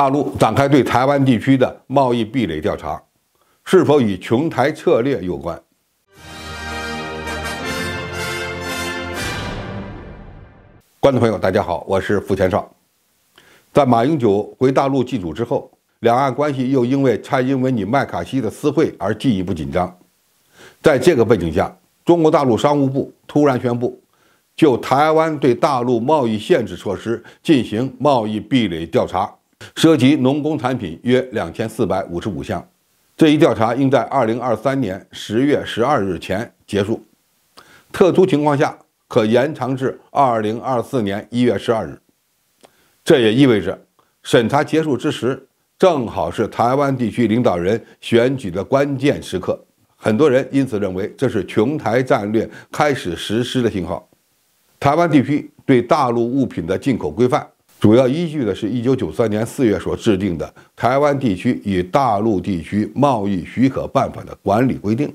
大陆展开对台湾地区的贸易壁垒调查，是否与“琼台”策略有关？观众朋友，大家好，我是付千少。在马英九回大陆祭祖之后，两岸关系又因为蔡英文与麦卡锡的私会而进一步紧张。在这个背景下，中国大陆商务部突然宣布，就台湾对大陆贸易限制措施进行贸易壁垒调查。涉及农工产品约两千四百五十五项，这一调查应在二零二三年十月十二日前结束，特殊情况下可延长至二零二四年一月十二日。这也意味着审查结束之时，正好是台湾地区领导人选举的关键时刻，很多人因此认为这是“琼台”战略开始实施的信号。台湾地区对大陆物品的进口规范。主要依据的是1993年4月所制定的《台湾地区与大陆地区贸易许可办法》的管理规定，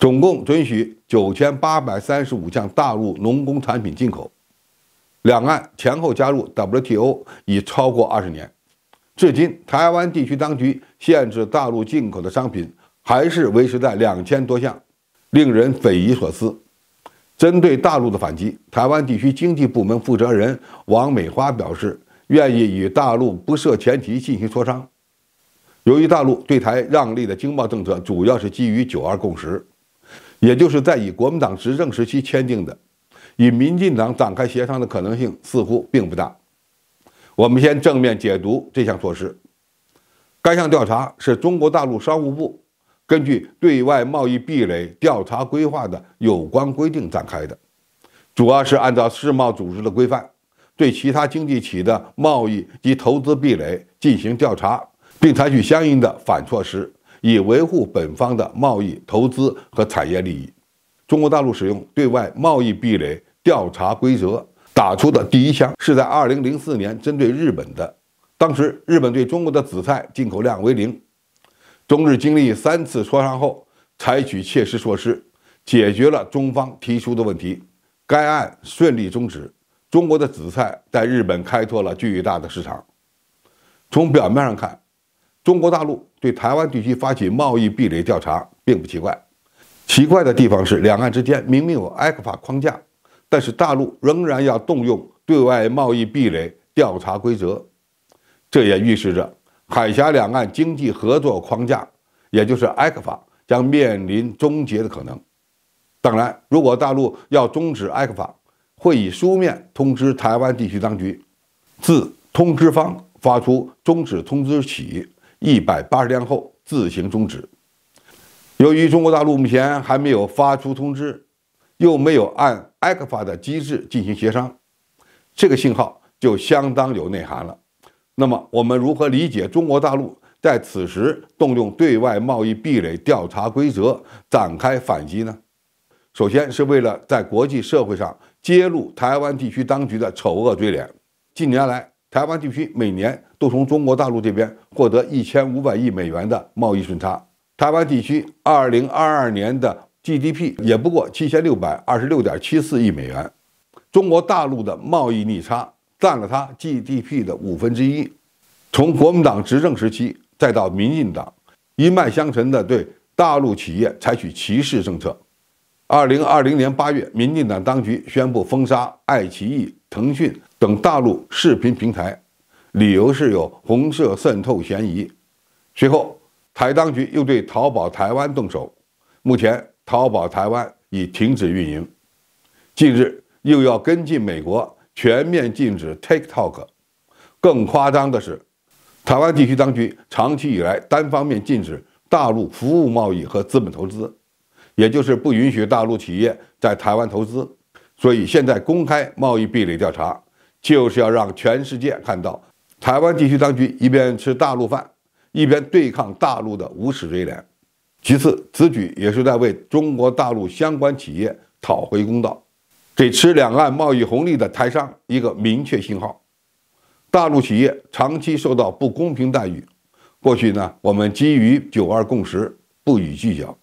总共准许9835项大陆农工产品进口。两岸前后加入 WTO 已超过20年，至今台湾地区当局限制大陆进口的商品还是维持在2000多项，令人匪夷所思。针对大陆的反击，台湾地区经济部门负责人王美花表示，愿意与大陆不设前提进行磋商。由于大陆对台让利的经贸政策主要是基于“九二共识”，也就是在以国民党执政时期签订的，与民进党展开协商的可能性似乎并不大。我们先正面解读这项措施。该项调查是中国大陆商务部。根据对外贸易壁垒调查规划的有关规定展开的，主要是按照世贸组织的规范，对其他经济体的贸易及投资壁垒进行调查，并采取相应的反措施，以维护本方的贸易、投资和产业利益。中国大陆使用对外贸易壁垒调查规则打出的第一枪，是在2004年针对日本的，当时日本对中国的紫菜进口量为零。中日经历三次磋商后，采取切实措施解决了中方提出的问题，该案顺利终止。中国的紫菜在日本开拓了巨大的市场。从表面上看，中国大陆对台湾地区发起贸易壁垒调查并不奇怪。奇怪的地方是，两岸之间明明有埃 c 法 a 框架，但是大陆仍然要动用对外贸易壁垒调查规则，这也预示着。海峡两岸经济合作框架，也就是 ECFA，将面临终结的可能。当然，如果大陆要终止 ECFA，会以书面通知台湾地区当局。自通知方发出终止通知起一百八十天后自行终止。由于中国大陆目前还没有发出通知，又没有按 ECFA 的机制进行协商，这个信号就相当有内涵了。那么我们如何理解中国大陆在此时动用对外贸易壁垒调查规则展开反击呢？首先是为了在国际社会上揭露台湾地区当局的丑恶嘴脸。近年来，台湾地区每年都从中国大陆这边获得一千五百亿美元的贸易顺差。台湾地区二零二二年的 GDP 也不过七千六百二十六点七四亿美元，中国大陆的贸易逆差。占了它 GDP 的五分之一。从国民党执政时期，再到民进党，一脉相承的对大陆企业采取歧视政策。二零二零年八月，民进党当局宣布封杀爱奇艺、腾讯等大陆视频平台，理由是有红色渗透嫌疑。随后，台当局又对淘宝台湾动手，目前淘宝台湾已停止运营。近日又要跟进美国。全面禁止 TikTok。更夸张的是，台湾地区当局长期以来单方面禁止大陆服务贸易和资本投资，也就是不允许大陆企业在台湾投资。所以现在公开贸易壁垒调查，就是要让全世界看到台湾地区当局一边吃大陆饭，一边对抗大陆的无耻嘴脸。其次，此举也是在为中国大陆相关企业讨回公道。给吃两岸贸易红利的台商一个明确信号，大陆企业长期受到不公平待遇。过去呢，我们基于“九二共识”不予计较，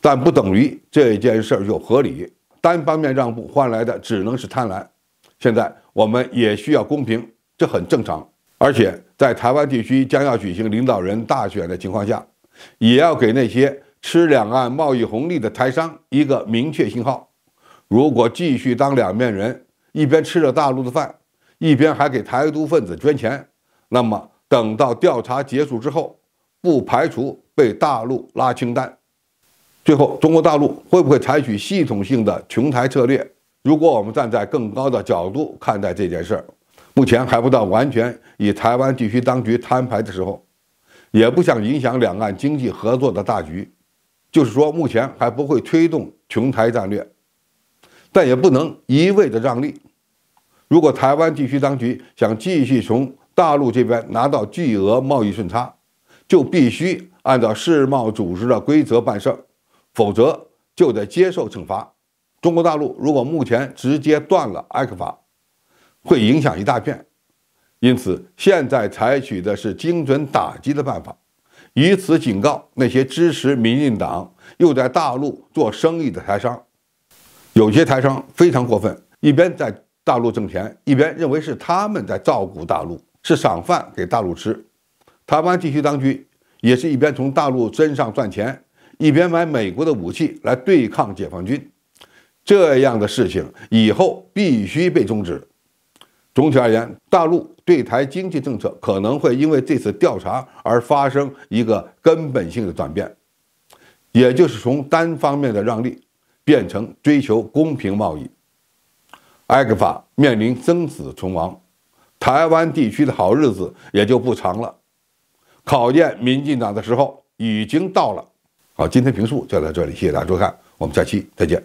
但不等于这件事儿就合理。单方面让步换来的只能是贪婪。现在我们也需要公平，这很正常。而且在台湾地区将要举行领导人大选的情况下，也要给那些吃两岸贸易红利的台商一个明确信号。如果继续当两面人，一边吃着大陆的饭，一边还给台独分子捐钱，那么等到调查结束之后，不排除被大陆拉清单。最后，中国大陆会不会采取系统性的穷台策略？如果我们站在更高的角度看待这件事儿，目前还不到完全与台湾地区当局摊牌的时候，也不想影响两岸经济合作的大局，就是说，目前还不会推动穷台战略。但也不能一味的让利。如果台湾地区当局想继续从大陆这边拿到巨额贸易顺差，就必须按照世贸组织的规则办事儿，否则就得接受惩罚。中国大陆如果目前直接断了埃克法，会影响一大片。因此，现在采取的是精准打击的办法，以此警告那些支持民进党又在大陆做生意的台商。有些台商非常过分，一边在大陆挣钱，一边认为是他们在照顾大陆，是赏饭给大陆吃。台湾地区当局也是一边从大陆身上赚钱，一边买美国的武器来对抗解放军。这样的事情以后必须被终止。总体而言，大陆对台经济政策可能会因为这次调查而发生一个根本性的转变，也就是从单方面的让利。变成追求公平贸易，埃克法面临生死存亡，台湾地区的好日子也就不长了。考验民进党的时候已经到了。好，今天评述就到这里，谢谢大家收看，我们下期再见。